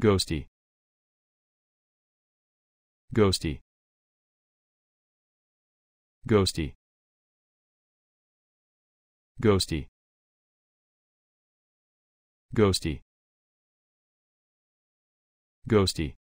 Ghosty. Ghosty. Ghosty. Ghosty. Ghosty. Ghosty.